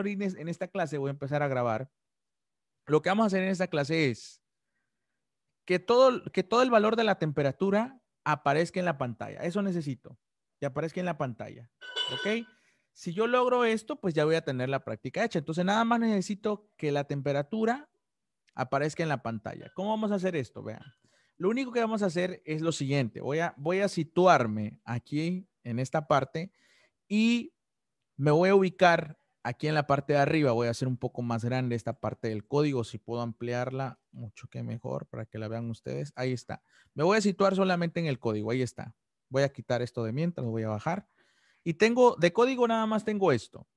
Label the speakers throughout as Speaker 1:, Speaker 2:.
Speaker 1: en esta clase, voy a empezar a grabar. Lo que vamos a hacer en esta clase es que todo, que todo el valor de la temperatura aparezca en la pantalla. Eso necesito, que aparezca en la pantalla. ¿Ok? Si yo logro esto, pues ya voy a tener la práctica hecha. Entonces, nada más necesito que la temperatura aparezca en la pantalla. ¿Cómo vamos a hacer esto? Vean. Lo único que vamos a hacer es lo siguiente. Voy a, voy a situarme aquí en esta parte y me voy a ubicar aquí en la parte de arriba voy a hacer un poco más grande esta parte del código. Si puedo ampliarla, mucho que mejor para que la vean ustedes. Ahí está. Me voy a situar solamente en el código. Ahí está. Voy a quitar esto de mientras, voy a bajar. Y tengo, de código nada más tengo esto.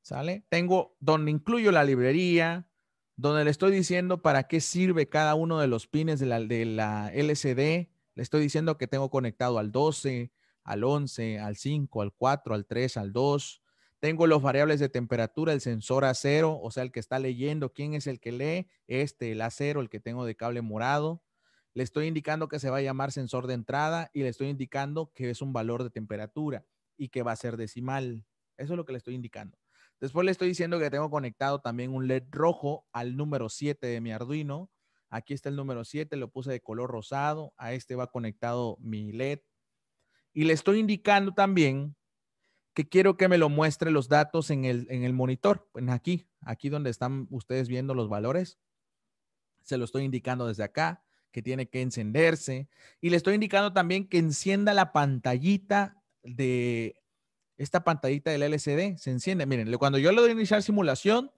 Speaker 1: ¿Sale? Tengo donde incluyo la librería, donde le estoy diciendo para qué sirve cada uno de los pines de la, de la LCD. Le estoy diciendo que tengo conectado al 12, al 11, al 5, al 4, al 3, al 2, tengo los variables de temperatura, el sensor A0, o sea, el que está leyendo, quién es el que lee, este, el acero, el que tengo de cable morado. Le estoy indicando que se va a llamar sensor de entrada y le estoy indicando que es un valor de temperatura y que va a ser decimal. Eso es lo que le estoy indicando. Después le estoy diciendo que tengo conectado también un LED rojo al número 7 de mi Arduino. Aquí está el número 7, lo puse de color rosado. A este va conectado mi LED. Y le estoy indicando también que quiero que me lo muestre los datos en el, monitor, aquí, aquí donde están ustedes viendo los valores. Se lo estoy indicando desde acá, que tiene que encenderse. Y le estoy indicando también que encienda la pantallita de esta pantallita del LCD. Se enciende. Miren, cuando yo le doy a iniciar simulación,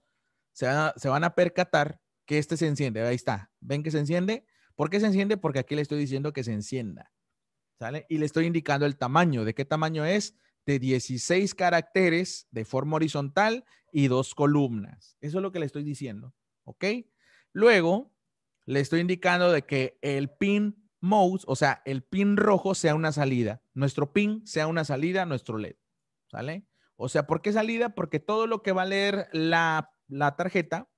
Speaker 1: se van, a, se van a percatar que este se enciende. Ahí está. ¿Ven que se enciende? ¿Por qué se enciende? Porque aquí le estoy diciendo que se encienda. ¿Sale? Y le estoy indicando el tamaño. ¿De qué tamaño es? de 16 caracteres de forma horizontal y dos columnas. Eso es lo que le estoy diciendo, ¿ok? Luego, le estoy indicando de que el pin mouse, o sea, el pin rojo sea una salida. Nuestro pin sea una salida, nuestro LED, ¿sale? O sea, ¿por qué salida? Porque todo lo que va a leer la, la tarjeta,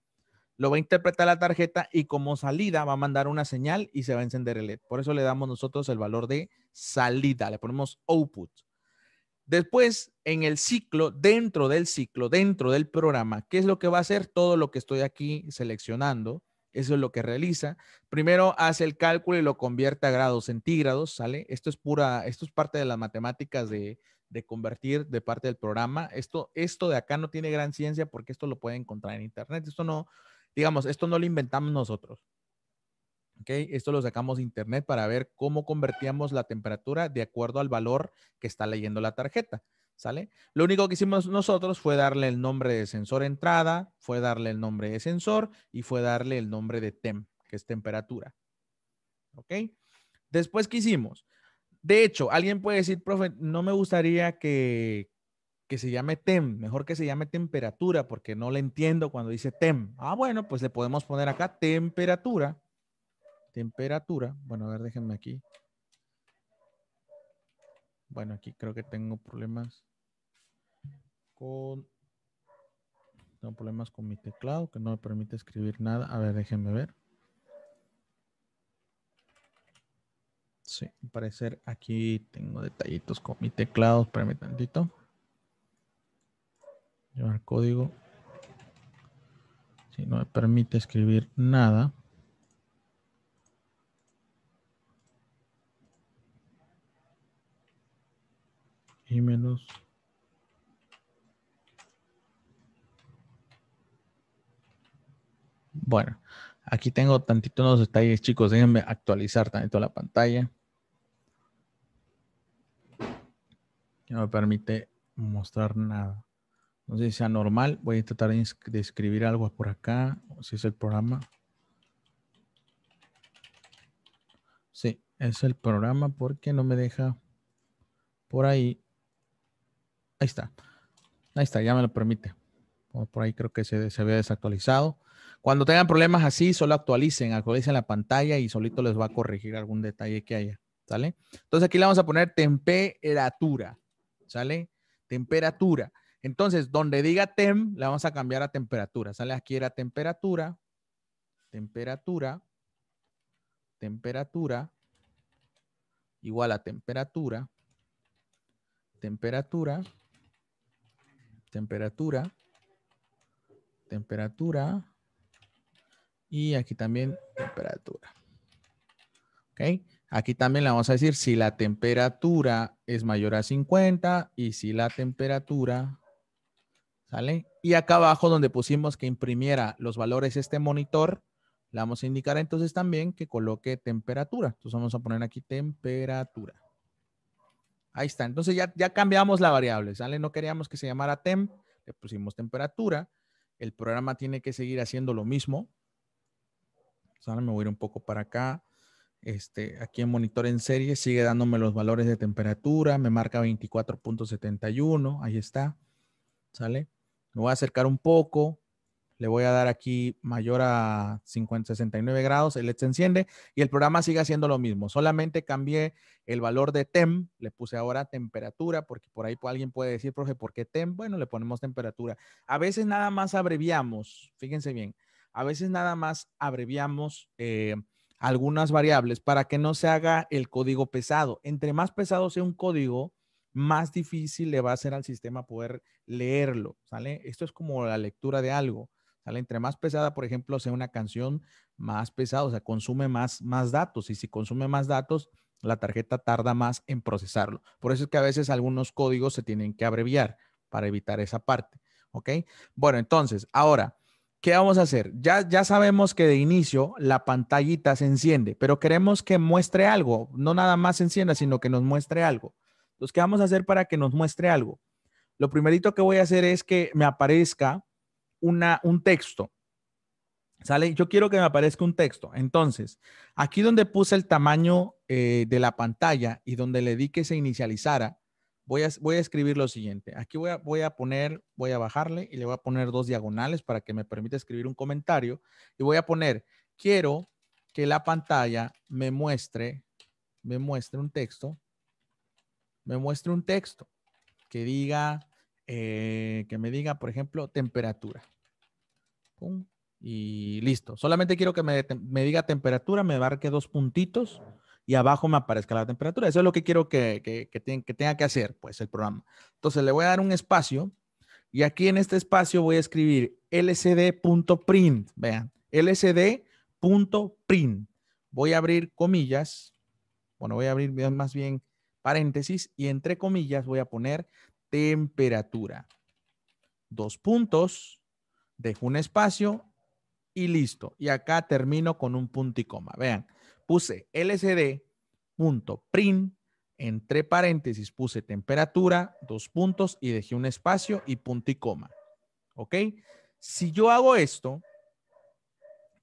Speaker 1: lo va a interpretar la tarjeta y como salida va a mandar una señal y se va a encender el LED. Por eso le damos nosotros el valor de salida, le ponemos output. Después, en el ciclo, dentro del ciclo, dentro del programa, ¿qué es lo que va a hacer? Todo lo que estoy aquí seleccionando, eso es lo que realiza. Primero hace el cálculo y lo convierte a grados centígrados, ¿sale? Esto es pura, esto es parte de las matemáticas de, convertir de parte del programa. Esto, esto de acá no tiene gran ciencia porque esto lo puede encontrar en internet. Esto no, digamos, esto no lo inventamos nosotros. Okay. Esto lo sacamos de internet para ver cómo convertíamos la temperatura de acuerdo al valor que está leyendo la tarjeta. ¿Sale? Lo único que hicimos nosotros fue darle el nombre de sensor entrada, fue darle el nombre de sensor y fue darle el nombre de TEM, que es temperatura. ¿Ok? Después, ¿qué hicimos? De hecho, alguien puede decir, profe, no me gustaría que, que se llame TEM, mejor que se llame temperatura, porque no le entiendo cuando dice TEM. Ah, bueno, pues le podemos poner acá temperatura temperatura. Bueno, a ver, déjenme aquí. Bueno, aquí creo que tengo problemas con... Tengo problemas con mi teclado que no me permite escribir nada. A ver, déjenme ver. Sí, parecer aquí tengo detallitos con mi teclado. Espérame tantito. Llevar código. Si no me permite escribir nada. y menos Bueno, aquí tengo tantito los detalles, chicos. Déjenme actualizar tanto la pantalla. No me permite mostrar nada. No sé si sea normal. Voy a tratar de, escribir algo por acá. O si es el programa. Sí, es el programa porque no me deja por ahí. Ahí está. Ahí está, ya me lo permite. Por ahí creo que se, ve desactualizado. Cuando tengan problemas así, solo actualicen, actualicen la pantalla y solito les va a corregir algún detalle que haya. ¿Sale? Entonces aquí le vamos a poner temperatura. ¿Sale? Temperatura. Entonces, donde diga tem, la vamos a cambiar a temperatura. ¿Sale? Aquí era temperatura. Temperatura. Temperatura. Igual a temperatura. Temperatura temperatura, temperatura, y aquí también temperatura. ¿Ok? Aquí también le vamos a decir si la temperatura es mayor a 50 y si la temperatura, ¿sale? Y acá abajo donde pusimos que imprimiera los valores este monitor, le vamos a indicar entonces también que coloque temperatura. Entonces vamos a poner aquí temperatura. Ahí está. Entonces ya, cambiamos la variable. ¿Sale? No queríamos que se llamara temp, le pusimos temperatura. El programa tiene que seguir haciendo lo mismo. ¿Sale? Me voy a ir un poco para acá. Este, aquí en monitor en serie sigue dándome los valores de temperatura, me marca 24.71, ahí está, ¿sale? Me voy a acercar un poco, le voy a dar aquí mayor a 50, 69 grados, el LED se enciende y el programa sigue haciendo lo mismo. Solamente cambié el valor de TEM, le puse ahora temperatura, porque por ahí alguien puede decir, profe, ¿por qué TEM? Bueno, le ponemos temperatura. A veces nada más abreviamos, fíjense bien, a veces nada más abreviamos eh, algunas variables para que no se haga el código pesado. Entre más pesado sea un código, más difícil le va a ser al sistema poder leerlo, ¿sale? Esto es como la lectura de algo. Entre más pesada, por ejemplo, sea una canción más pesada, o sea, consume más, más datos. Y si consume más datos, la tarjeta tarda más en procesarlo. Por eso es que a veces algunos códigos se tienen que abreviar para evitar esa parte. ¿Ok? Bueno, entonces, ahora, ¿qué vamos a hacer? Ya, ya sabemos que de inicio la pantallita se enciende, pero queremos que muestre algo. No nada más se encienda, sino que nos muestre algo. Entonces, ¿qué vamos a hacer para que nos muestre algo? Lo primerito que voy a hacer es que me aparezca un texto. ¿Sale? Yo quiero que me aparezca un texto. Entonces, aquí donde puse el tamaño eh, de la pantalla y donde le di que se inicializara, voy a, voy a escribir lo siguiente. Aquí voy a, voy a poner, voy a bajarle y le voy a poner dos diagonales para que me permita escribir un comentario. Y voy a poner, quiero que la pantalla me muestre, me muestre un texto, me muestre un texto que diga eh, que me diga, por ejemplo, temperatura. y listo. Solamente quiero que me, diga temperatura, me marque dos puntitos y abajo me aparezca la temperatura. Eso es lo que quiero que, que, tenga que hacer, pues, el programa. Entonces le voy a dar un espacio y aquí en este espacio voy a escribir lcd.print. Vean, lcd.print. Voy a abrir comillas. Bueno, voy a abrir más bien paréntesis y entre comillas voy a poner temperatura. Dos puntos, dejo un espacio y listo. Y acá termino con un punto y coma. Vean, puse LCD, print, entre paréntesis puse temperatura, dos puntos y dejé un espacio y punto y coma. ¿Ok? Si yo hago esto,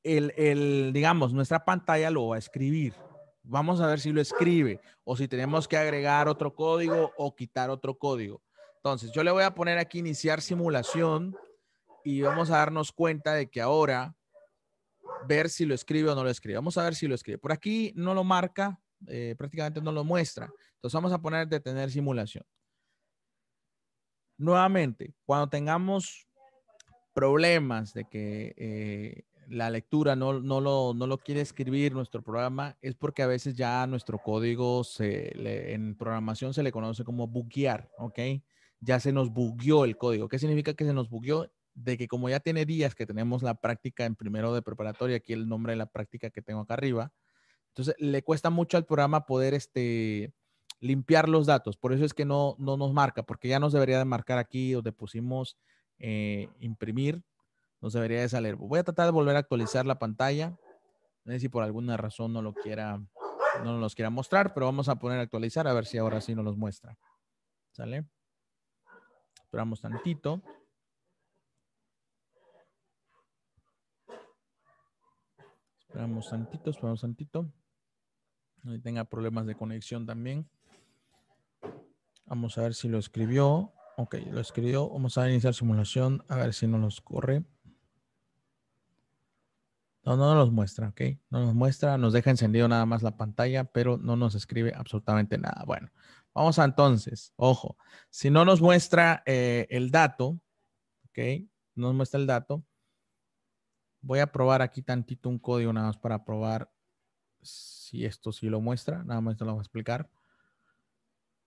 Speaker 1: el, el, digamos, nuestra pantalla lo va a escribir. Vamos a ver si lo escribe o si tenemos que agregar otro código o quitar otro código. Entonces, yo le voy a poner aquí iniciar simulación y vamos a darnos cuenta de que ahora ver si lo escribe o no lo escribe. Vamos a ver si lo escribe. Por aquí no lo marca, eh, prácticamente no lo muestra. Entonces vamos a poner detener simulación. Nuevamente, cuando tengamos problemas de que eh, la lectura no, lo, quiere escribir nuestro programa, es porque a veces ya nuestro código se, en programación se le conoce como buquear, ¿ok? ya se nos bugueó el código. ¿Qué significa que se nos bugueó? De que como ya tiene días que tenemos la práctica en primero de preparatoria, aquí el nombre de la práctica que tengo acá arriba, entonces le cuesta mucho al programa poder este, limpiar los datos. Por eso es que no, no nos marca, porque ya nos debería de marcar aquí donde pusimos eh, imprimir, nos debería de salir. Voy a tratar de volver a actualizar la pantalla. No sé si por alguna razón no lo quiera, no nos quiera mostrar, pero vamos a poner actualizar a ver si ahora sí nos los muestra. ¿Sale? Esperamos tantito. Esperamos tantito, esperamos tantito. No tenga problemas de conexión también. Vamos a ver si lo escribió. Ok, lo escribió. Vamos a iniciar simulación. A ver si no nos corre. No, no nos muestra, ok. No nos muestra, nos deja encendido nada más la pantalla, pero no nos escribe absolutamente nada. Bueno, Vamos a entonces, ojo, si no nos muestra eh, el dato, ok, nos muestra el dato. Voy a probar aquí tantito un código nada más para probar si esto sí lo muestra. Nada más te lo voy a explicar.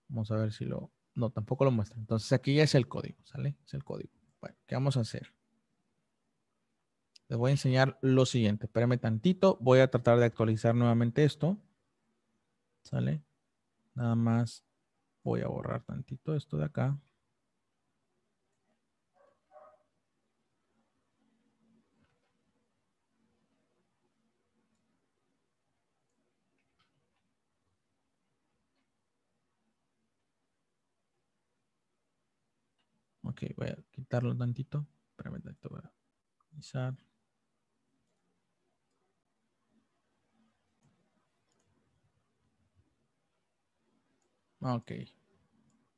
Speaker 1: Vamos a ver si lo... No, tampoco lo muestra. Entonces aquí ya es el código, ¿sale? Es el código. Bueno, ¿qué vamos a hacer? Les voy a enseñar lo siguiente. Espérenme tantito. Voy a tratar de actualizar nuevamente esto. ¿Sale? Nada más Voy a borrar tantito esto de acá. Ok, voy a quitarlo tantito. Espérame tantito voy Ok.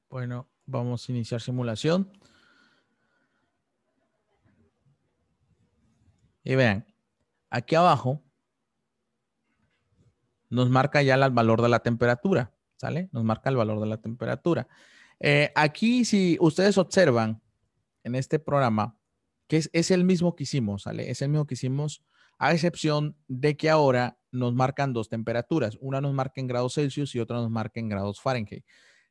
Speaker 1: Bueno, vamos a iniciar simulación. Y vean, aquí abajo nos marca ya el valor de la temperatura, ¿sale? Nos marca el valor de la temperatura. Eh, aquí, si ustedes observan en este programa, que es, es, el mismo que hicimos, ¿sale? Es el mismo que hicimos, a excepción de que ahora nos marcan dos temperaturas. Una nos marca en grados Celsius y otra nos marca en grados Fahrenheit.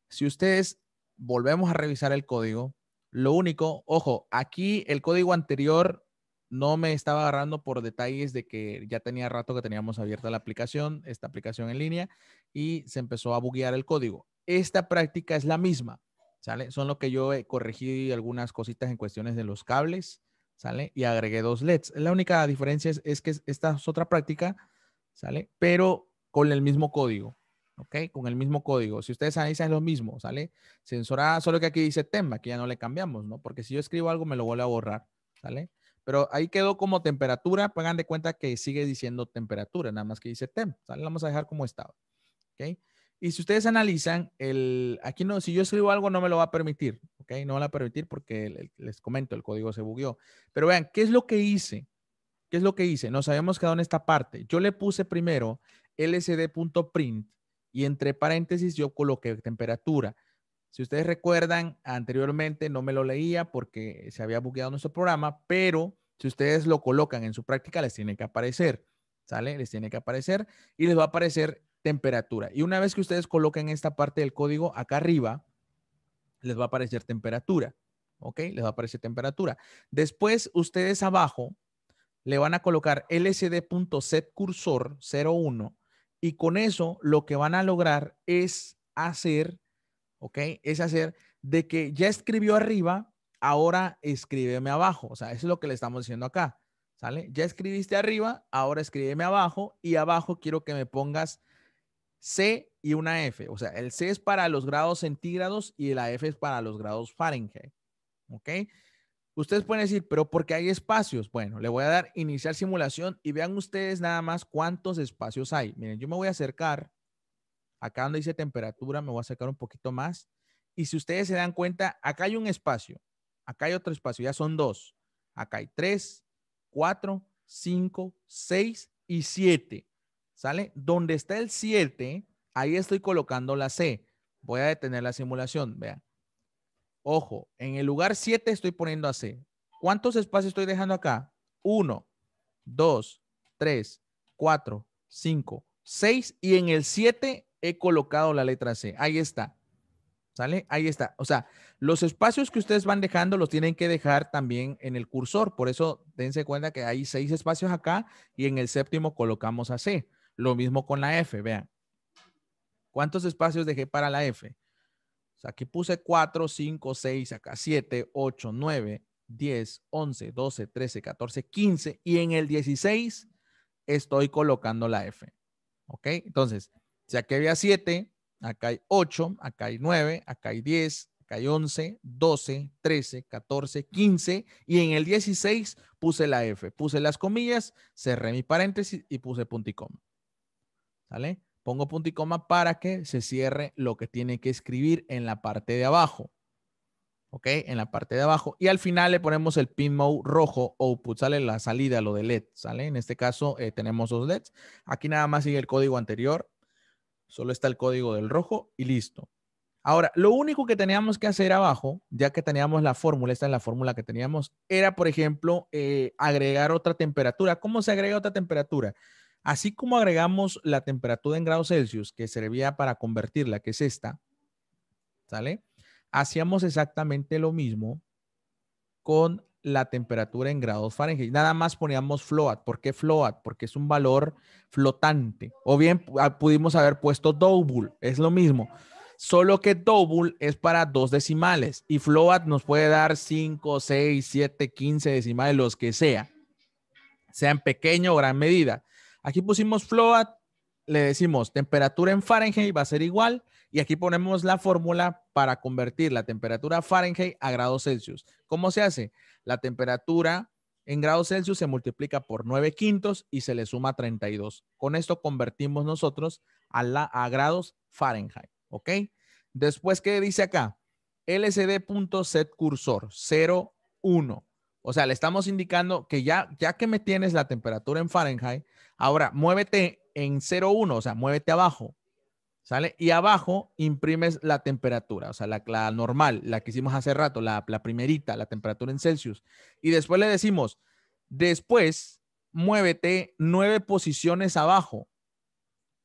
Speaker 1: Si ustedes volvemos a revisar el código, lo único, ojo, aquí el código anterior no me estaba agarrando por detalles de que ya tenía rato que teníamos abierta la aplicación, esta aplicación en línea, y se empezó a buguear el código. Esta práctica es la misma, ¿sale? Son lo que yo he corregido algunas cositas en cuestiones de los cables, ¿sale? Y agregué dos LEDs. La única diferencia es, es que esta es otra práctica ¿sale? Pero con el mismo código, ¿ok? Con el mismo código. Si ustedes analizan es lo mismo, ¿sale? Sensorada, solo que aquí dice tema, que ya no le cambiamos, ¿no? Porque si yo escribo algo me lo vuelve a borrar, ¿sale? Pero ahí quedó como temperatura, Pagan pues de cuenta que sigue diciendo temperatura, nada más que dice TEM. ¿sale? Lo vamos a dejar como estaba, ¿ok? Y si ustedes analizan, el, aquí no, si yo escribo algo no me lo va a permitir, ¿ok? No me lo va a permitir porque les comento, el código se bugueó. Pero vean, ¿qué es lo que hice? ¿Qué es lo que hice? Nos habíamos quedado en esta parte. Yo le puse primero lcd.print y entre paréntesis yo coloqué temperatura. Si ustedes recuerdan, anteriormente no me lo leía porque se había bugueado nuestro programa, pero si ustedes lo colocan en su práctica, les tiene que aparecer, ¿sale? Les tiene que aparecer y les va a aparecer temperatura. Y una vez que ustedes coloquen esta parte del código acá arriba, les va a aparecer temperatura, ¿ok? Les va a aparecer temperatura. Después, ustedes abajo, le van a colocar cursor 01 y con eso lo que van a lograr es hacer, ¿ok? Es hacer de que ya escribió arriba, ahora escríbeme abajo. O sea, eso es lo que le estamos diciendo acá, ¿sale? Ya escribiste arriba, ahora escríbeme abajo y abajo quiero que me pongas C y una F. O sea, el C es para los grados centígrados y la F es para los grados Fahrenheit, ¿ok? Ustedes pueden decir, pero porque hay espacios. Bueno, le voy a dar iniciar simulación y vean ustedes nada más cuántos espacios hay. Miren, yo me voy a acercar acá donde dice temperatura, me voy a acercar un poquito más. Y si ustedes se dan cuenta, acá hay un espacio, acá hay otro espacio, ya son dos. Acá hay tres, cuatro, cinco, seis y siete. ¿Sale? Donde está el siete, ahí estoy colocando la C. Voy a detener la simulación, vean. Ojo, en el lugar 7 estoy poniendo a C. ¿Cuántos espacios estoy dejando acá? 1, 2, 3, 4, 5, 6 y en el 7 he colocado la letra C. Ahí está. ¿Sale? Ahí está. O sea, los espacios que ustedes van dejando los tienen que dejar también en el cursor. Por eso, dense cuenta que hay seis espacios acá y en el séptimo colocamos a C. Lo mismo con la F, vean. ¿Cuántos espacios dejé para la F? aquí puse 4, 5, 6, acá 7, 8, 9, 10, 11, 12, 13, 14, 15 y en el 16 estoy colocando la F. ¿Ok? Entonces, si aquí había 7, acá hay 8, acá hay 9, acá hay 10, acá hay 11, 12, 13, 14, 15 y en el 16 puse la F. Puse las comillas, cerré mi paréntesis y puse punto y coma. ¿Sale? pongo punto y coma para que se cierre lo que tiene que escribir en la parte de abajo. ¿Ok? En la parte de abajo. Y al final le ponemos el pin mode rojo, output, sale la salida, lo de LED, ¿sale? En este caso eh, tenemos dos LEDs. Aquí nada más sigue el código anterior. Solo está el código del rojo y listo. Ahora, lo único que teníamos que hacer abajo, ya que teníamos la fórmula, esta es la fórmula que teníamos, era, por ejemplo, eh, agregar otra temperatura. ¿Cómo se agrega otra temperatura? Así como agregamos la temperatura en grados Celsius que servía para convertirla, que es esta, ¿sale? Hacíamos exactamente lo mismo con la temperatura en grados Fahrenheit. Nada más poníamos float. ¿Por qué float? Porque es un valor flotante. O bien ah, pudimos haber puesto double, es lo mismo. Solo que double es para dos decimales y float nos puede dar 5, 6, 7, 15 decimales, los que sea, sea en pequeño o gran medida. Aquí pusimos float, le decimos temperatura en Fahrenheit va a ser igual y aquí ponemos la fórmula para convertir la temperatura Fahrenheit a grados Celsius. ¿Cómo se hace? La temperatura en grados Celsius se multiplica por 9 quintos y se le suma 32. Con esto convertimos nosotros a, grados Fahrenheit, ¿ok? Después, ¿qué dice acá? 0, 01. O sea, le estamos indicando que ya, ya que me tienes la temperatura en Fahrenheit, Ahora, muévete en 0,1, o sea, muévete abajo, ¿sale? Y abajo imprimes la temperatura, o sea, la, normal, la que hicimos hace rato, la, primerita, la temperatura en Celsius. Y después le decimos, después, muévete nueve posiciones abajo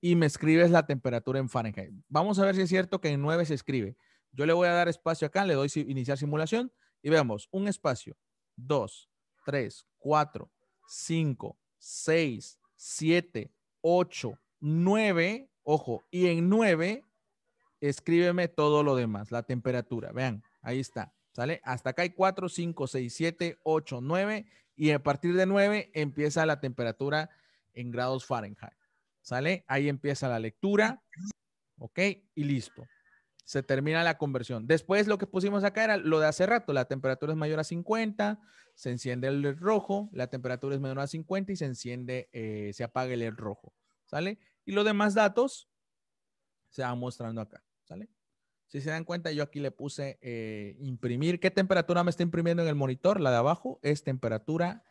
Speaker 1: y me escribes la temperatura en Fahrenheit. Vamos a ver si es cierto que en nueve se escribe. Yo le voy a dar espacio acá, le doy iniciar simulación y veamos, un espacio, dos, tres, cuatro, cinco, seis. 7, 8, 9, ojo, y en 9 escríbeme todo lo demás, la temperatura, vean, ahí está, ¿sale? Hasta acá hay 4, 5, 6, 7, 8, 9 y a partir de 9 empieza la temperatura en grados Fahrenheit, ¿sale? Ahí empieza la lectura, ¿ok? Y listo se termina la conversión. Después lo que pusimos acá era lo de hace rato, la temperatura es mayor a 50, se enciende el rojo, la temperatura es menor a 50 y se enciende, eh, se apaga el rojo, ¿sale? Y los demás datos se van mostrando acá, ¿sale? Si se dan cuenta, yo aquí le puse eh, imprimir. ¿Qué temperatura me está imprimiendo en el monitor? La de abajo es temperatura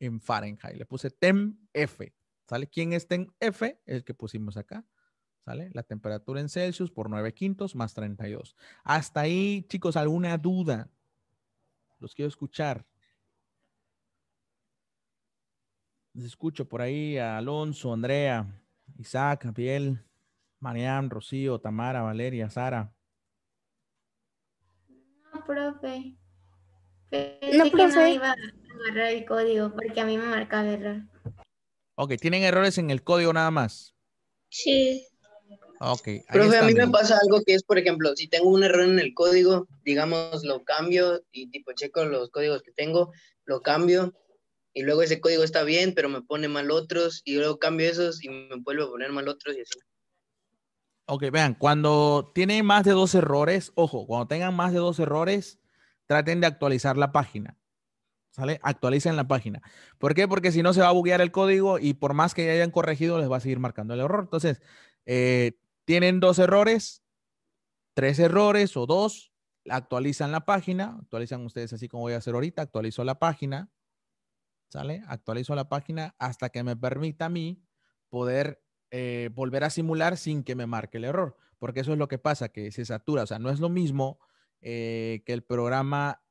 Speaker 1: en Fahrenheit. Le puse TEM F. ¿Sale? ¿Quién es TEM F? El que pusimos acá. ¿sale? La temperatura en Celsius por 9 quintos más 32. Hasta ahí, chicos, ¿alguna duda? Los quiero escuchar. Les escucho por ahí a Alonso, Andrea, Isaac, Abiel, Mariam, Rocío, Tamara, Valeria, Sara. No, profe. no, profe. Que iba a agarrar el código porque a mí me marcaba error. Ok, ¿tienen errores en el código nada más? Sí. Ok. a mí me pasa algo que es, por ejemplo, si tengo un error en el código, digamos, lo cambio y tipo checo los códigos que tengo, lo cambio y luego ese código está bien, pero me pone mal otros y luego cambio esos y me vuelvo a poner mal otros y así. Ok, vean, cuando tienen más de dos errores, ojo, cuando tengan más de dos errores, traten de actualizar la página. ¿Sale? Actualicen la página. ¿Por qué? Porque si no se va a buguear el código y por más que ya hayan corregido, les va a seguir marcando el error. Entonces, eh, tienen dos errores, tres errores o dos, actualizan la página, actualizan ustedes así como voy a hacer ahorita, actualizo la página, ¿sale? Actualizo la página hasta que me permita a mí poder eh, volver a simular sin que me marque el error, porque eso es lo que pasa, que se satura, o sea, no es lo mismo eh, que el programa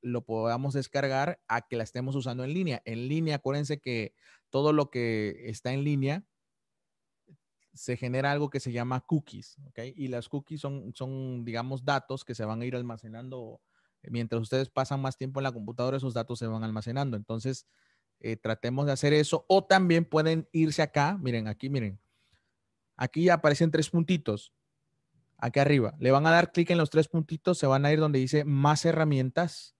Speaker 1: lo podamos descargar a que la estemos usando en línea. En línea, acuérdense que todo lo que está en línea se genera algo que se llama cookies, ¿ok? Y las cookies son, son, digamos, datos que se van a ir almacenando. Eh, mientras ustedes pasan más tiempo en la computadora, esos datos se van almacenando. Entonces, eh, tratemos de hacer eso. O también pueden irse acá, miren, aquí, miren. Aquí aparecen tres puntitos, aquí arriba. Le van a dar clic en los tres puntitos, se van a ir donde dice más herramientas.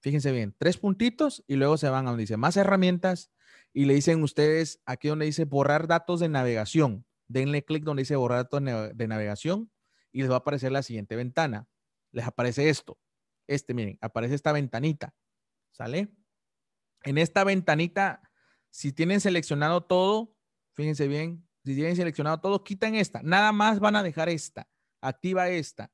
Speaker 1: Fíjense bien, tres puntitos y luego se van a donde dice más herramientas y le dicen ustedes, aquí donde dice borrar datos de navegación denle clic donde dice borrar de navegación y les va a aparecer la siguiente ventana. Les aparece esto. Este, miren, aparece esta ventanita. ¿Sale? En esta ventanita, si tienen seleccionado todo, fíjense bien, si tienen seleccionado todo, quitan esta. Nada más van a dejar esta. Activa esta.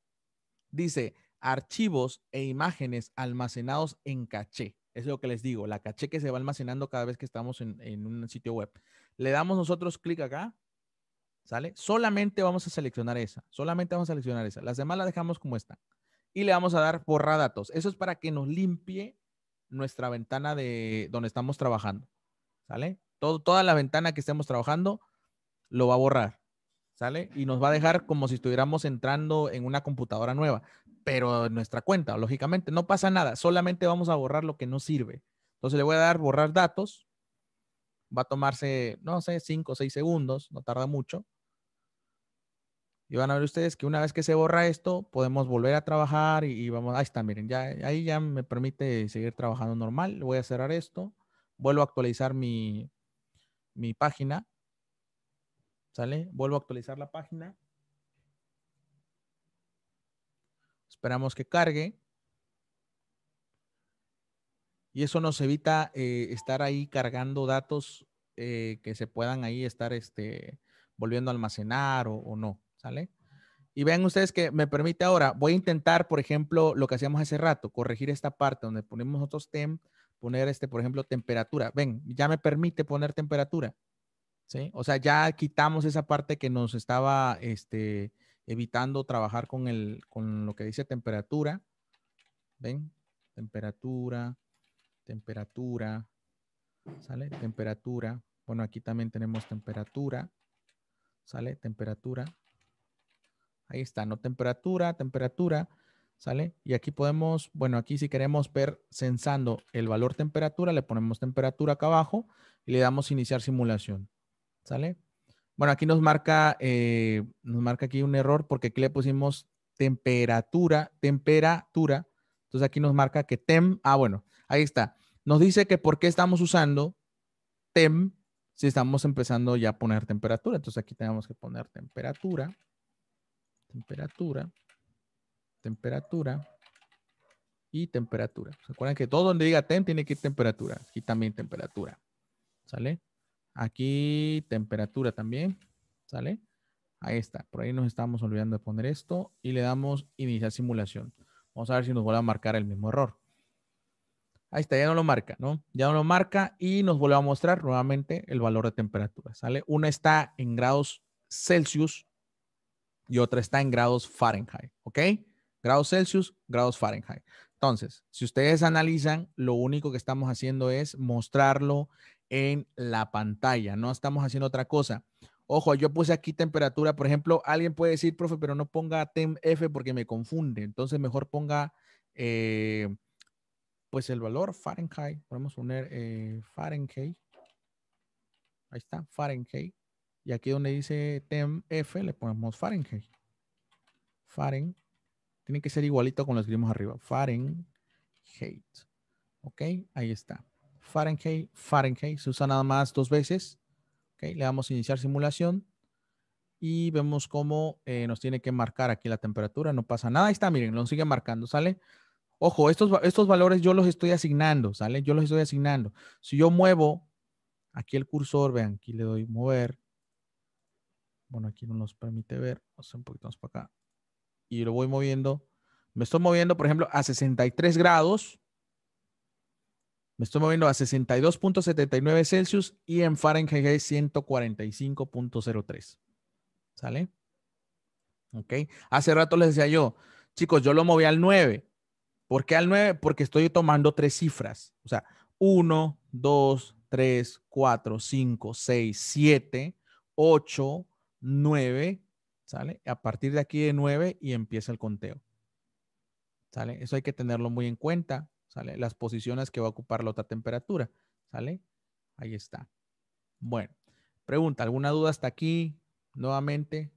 Speaker 1: Dice archivos e imágenes almacenados en caché. Es lo que les digo, la caché que se va almacenando cada vez que estamos en, en un sitio web. Le damos nosotros clic acá ¿Sale? Solamente vamos a seleccionar esa. Solamente vamos a seleccionar esa. Las demás las dejamos como están. Y le vamos a dar borrar datos. Eso es para que nos limpie nuestra ventana de donde estamos trabajando. ¿Sale? toda la ventana que estemos trabajando lo va a borrar. ¿Sale? Y nos va a dejar como si estuviéramos entrando en una computadora nueva. Pero en nuestra cuenta, lógicamente, no pasa nada. Solamente vamos a borrar lo que no sirve. Entonces le voy a dar borrar datos. Va a tomarse, no sé, 5 o 6 segundos. No tarda mucho. Y van a ver ustedes que una vez que se borra esto, podemos volver a trabajar y, vamos, ahí está, miren, ya, ahí ya me permite seguir trabajando normal. Voy a cerrar esto, vuelvo a actualizar mi, página, ¿sale? Vuelvo a actualizar la página. Esperamos que cargue. Y eso nos evita eh, estar ahí cargando datos eh, que se puedan ahí estar este, volviendo a almacenar o no. ¿sale? Y ven ustedes que me permite ahora, voy a intentar, por ejemplo, lo que hacíamos hace rato, corregir esta parte donde ponemos otros tem, poner este, por ejemplo, temperatura. Ven, ya me permite poner temperatura. ¿Sí? O sea, ya quitamos esa parte que nos estaba este, evitando trabajar con, el, con lo que dice temperatura. ¿Ven? Temperatura, temperatura, ¿sale? Temperatura. Bueno, aquí también tenemos temperatura, ¿sale? Temperatura. Ahí está, no temperatura, temperatura, ¿sale? Y aquí podemos, bueno, aquí si queremos ver censando el valor temperatura, le ponemos temperatura acá abajo y le damos iniciar simulación, ¿sale? Bueno, aquí nos marca, eh, nos marca aquí un error porque aquí le pusimos temperatura, temperatura. Entonces aquí nos marca que tem, ah, bueno, ahí está. Nos dice que por qué estamos usando tem si estamos empezando ya a poner temperatura. Entonces aquí tenemos que poner temperatura temperatura, temperatura y temperatura. ¿Se acuerdan que todo donde diga temp tiene que ir temperatura? Aquí también temperatura, ¿sale? Aquí temperatura también, ¿sale? Ahí está, por ahí nos estamos olvidando de poner esto y le damos iniciar simulación. Vamos a ver si nos vuelve a marcar el mismo error. Ahí está, ya no lo marca, ¿no? Ya no lo marca y nos vuelve a mostrar nuevamente el valor de temperatura, ¿sale? Una está en grados Celsius y otra está en grados Fahrenheit, ¿ok? Grados Celsius, grados Fahrenheit. Entonces, si ustedes analizan, lo único que estamos haciendo es mostrarlo en la pantalla, no estamos haciendo otra cosa. Ojo, yo puse aquí temperatura, por ejemplo, alguien puede decir, profe, pero no ponga TEM F porque me confunde, entonces mejor ponga eh, pues el valor Fahrenheit, podemos poner eh, Fahrenheit, ahí está, Fahrenheit, y aquí donde dice TEM-F le ponemos Fahrenheit. Fahrenheit. Tiene que ser igualito con lo escribimos arriba. Fahrenheit. Ok, ahí está. Fahrenheit, Fahrenheit. Se usa nada más dos veces. ok, le damos a iniciar simulación. Y vemos cómo eh, nos tiene que marcar aquí la temperatura. No pasa nada. Ahí está, miren, lo sigue marcando, ¿sale? Ojo, estos, estos valores yo los estoy asignando, ¿sale? Yo los estoy asignando. Si yo muevo aquí el cursor, vean, aquí le doy mover bueno, aquí no nos permite ver. Vamos un poquito más para acá. Y lo voy moviendo. Me estoy moviendo, por ejemplo, a 63 grados. Me estoy moviendo a 62.79 Celsius y en Fahrenheit 145.03. ¿Sale? ¿Ok? Hace rato les decía yo, chicos, yo lo moví al 9. ¿Por qué al 9? Porque estoy tomando tres cifras. O sea, 1, 2, 3, 4, 5, 6, 7, 8, 9, ¿sale? A partir de aquí de 9 y empieza el conteo. ¿Sale? Eso hay que tenerlo muy en cuenta, ¿sale? Las posiciones que va a ocupar la otra temperatura, ¿sale? Ahí está. Bueno, pregunta, ¿alguna duda hasta aquí? Nuevamente,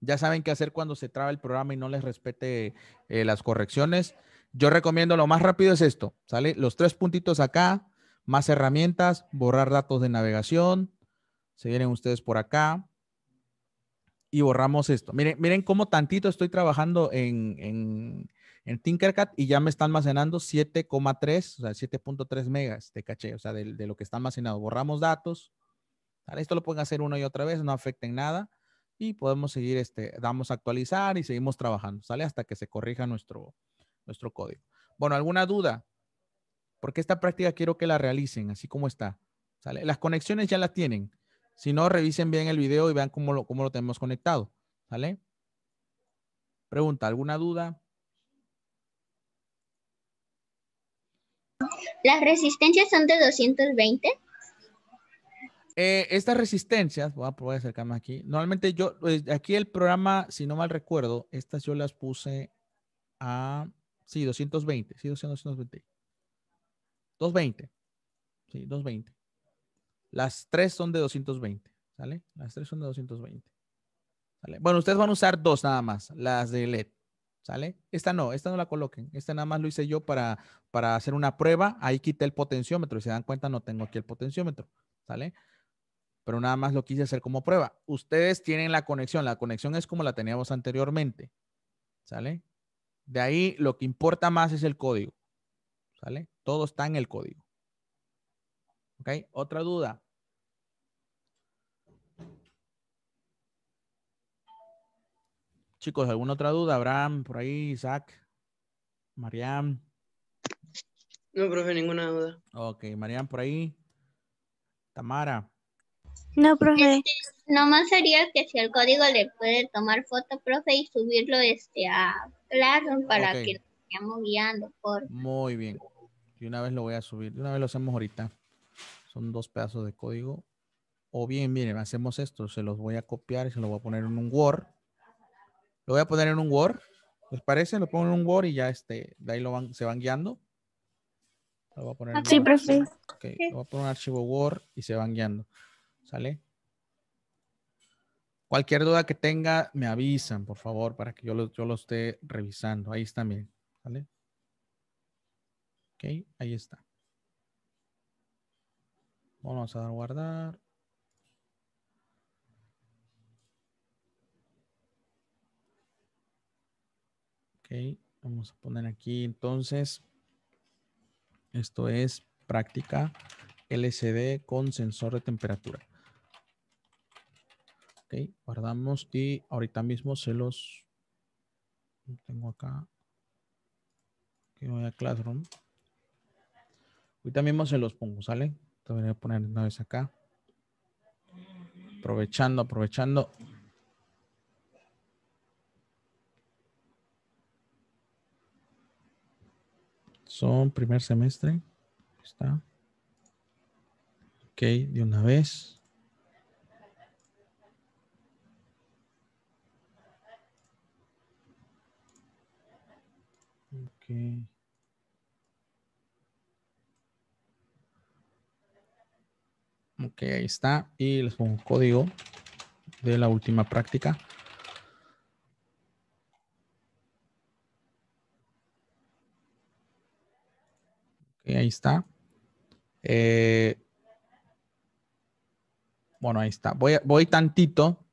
Speaker 1: ya saben qué hacer cuando se traba el programa y no les respete eh, las correcciones. Yo recomiendo lo más rápido es esto, ¿sale? Los tres puntitos acá, más herramientas, borrar datos de navegación, se vienen ustedes por acá, y borramos esto. Miren, miren cómo tantito estoy trabajando en, en, en Tinkercad y ya me están almacenando 7,3, o sea, 7.3 megas de caché, o sea, de, lo que está almacenado. Borramos datos. esto lo pueden hacer una y otra vez, no afecta en nada. Y podemos seguir, este, damos a actualizar y seguimos trabajando, ¿sale? Hasta que se corrija nuestro, nuestro código. Bueno, ¿alguna duda? Porque esta práctica quiero que la realicen, así como está. ¿sale? Las conexiones ya las tienen. Si no, revisen bien el video y vean cómo lo, lo tenemos conectado. ¿Sale? Pregunta, ¿alguna duda? ¿Las resistencias son de 220? Eh, estas resistencias, voy a, voy a acercarme aquí. Normalmente yo, eh, aquí el programa, si no mal recuerdo, estas yo las puse a, sí, 220, sí, 220. 220, sí, 220. Las tres son de 220, ¿sale? Las tres son de 220. Bueno, ustedes van a usar dos nada más, las de LED, ¿sale? Esta no, esta no la coloquen. Esta nada más lo hice yo para, para hacer una prueba. Ahí quité el potenciómetro y se dan cuenta no tengo aquí el potenciómetro, ¿sale? Pero nada más lo quise hacer como prueba. Ustedes tienen la conexión. La conexión es como la teníamos anteriormente, ¿sale? De ahí lo que importa más es el código, ¿sale? Todo está en el código. ¿Ok? Otra duda. Chicos, ¿alguna otra duda? Abraham, por ahí, Isaac, Mariam. No, profe, ninguna duda. Ok, Mariam, por ahí. Tamara. No, profe. nomás sería que si el código le puede tomar foto, profe, y subirlo este a Classroom para que lo vayamos guiando. Por... Muy bien. Y una vez lo voy a subir. una vez lo hacemos ahorita son dos pedazos de código. O bien, miren, hacemos esto, se los voy a copiar y se los voy a poner en un Word. Lo voy a poner en un Word. ¿Les parece? Lo pongo en un Word y ya este, de ahí lo van, se van guiando. Lo voy a poner sí, profe. Okay. voy a poner un archivo Word y se van guiando. ¿Sale? Cualquier duda que tenga, me avisan, por favor, para que yo lo, yo lo esté revisando. Ahí está, miren. ¿Sale? Ok, ahí está. Vamos a dar guardar. Ok, vamos a poner aquí entonces. Esto es práctica LCD con sensor de temperatura. Ok, guardamos y ahorita mismo se los tengo acá. Que voy a Classroom. Ahorita mismo se los pongo, ¿sale? voy a poner una vez acá. Aprovechando, aprovechando. Son primer semestre. está. Ok, de una vez. Okay. Ok, ahí está. Y les pongo un código de la última práctica. Ok. ahí está. Eh, bueno, ahí está. Voy, voy tantito.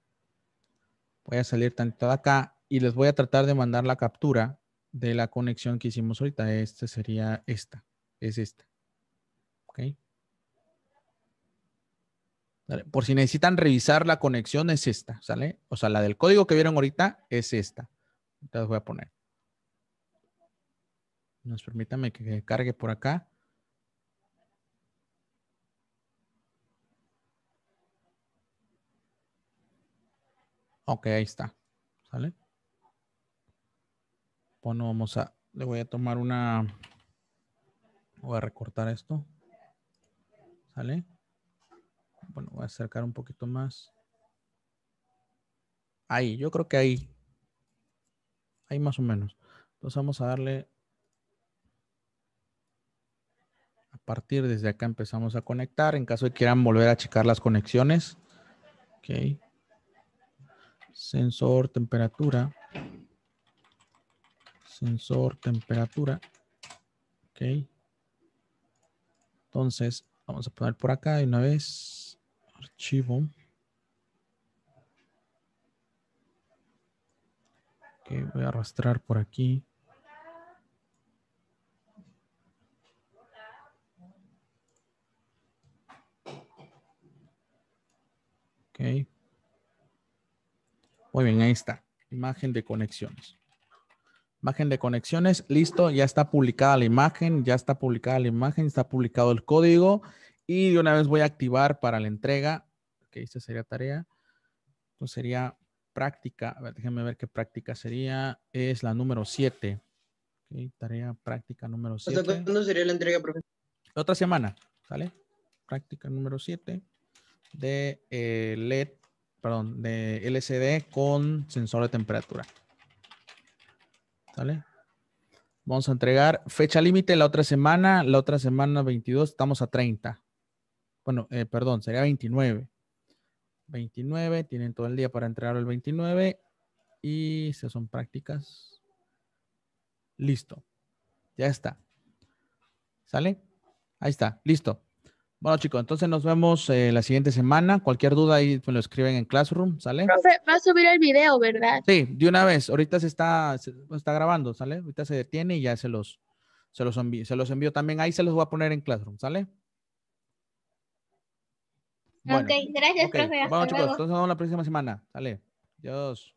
Speaker 1: Voy a salir tantito de acá y les voy a tratar de mandar la captura de la conexión que hicimos ahorita. Esta sería esta. Es esta. Por si necesitan revisar la conexión es esta, ¿sale? O sea, la del código que vieron ahorita es esta. Entonces voy a poner. Nos permítame que cargue por acá. Ok, ahí está. ¿Sale? Bueno, vamos a, le voy a tomar una, voy a recortar esto. ¿Sale? bueno, voy a acercar un poquito más. Ahí, yo creo que ahí. Ahí más o menos. Entonces vamos a darle... A partir desde acá empezamos a conectar. En caso de que quieran volver a checar las conexiones. Ok. Sensor, temperatura. Sensor, temperatura. Ok. Entonces, vamos a poner por acá de una vez archivo. que voy a arrastrar por aquí. Ok. Muy bien, ahí está. Imagen de conexiones. Imagen de conexiones, listo, ya está publicada la imagen, ya está publicada la imagen, está publicado el código y de una vez voy a activar para la entrega, que esta sería tarea. Entonces sería práctica, a ver, déjenme ver qué práctica sería, es la número 7. tarea práctica número 7. ¿cuándo sería la entrega, profesor? La otra semana, ¿sale? Práctica número 7 de eh, LED, perdón, de LCD con sensor de temperatura. ¿Sale? Vamos a entregar fecha límite la otra semana, la otra semana 22, estamos a 30. Bueno, eh, perdón, sería 29. 29, tienen todo el día para entregar el 29 y se son prácticas. Listo. Ya está. ¿Sale? Ahí está, listo. Bueno, chicos, entonces nos vemos eh, la siguiente semana. Cualquier duda ahí me lo escriben en Classroom, ¿sale? va a subir el video, ¿verdad? Sí, de una vez. Ahorita se está, pues, está grabando, ¿sale? Ahorita se detiene y ya se los, se los, se los envío también. Ahí se los voy a poner en Classroom, ¿sale? Bueno. Ok, gracias, profe. Hasta Vamos, chicos. nos vemos la próxima semana. Dale. Adiós.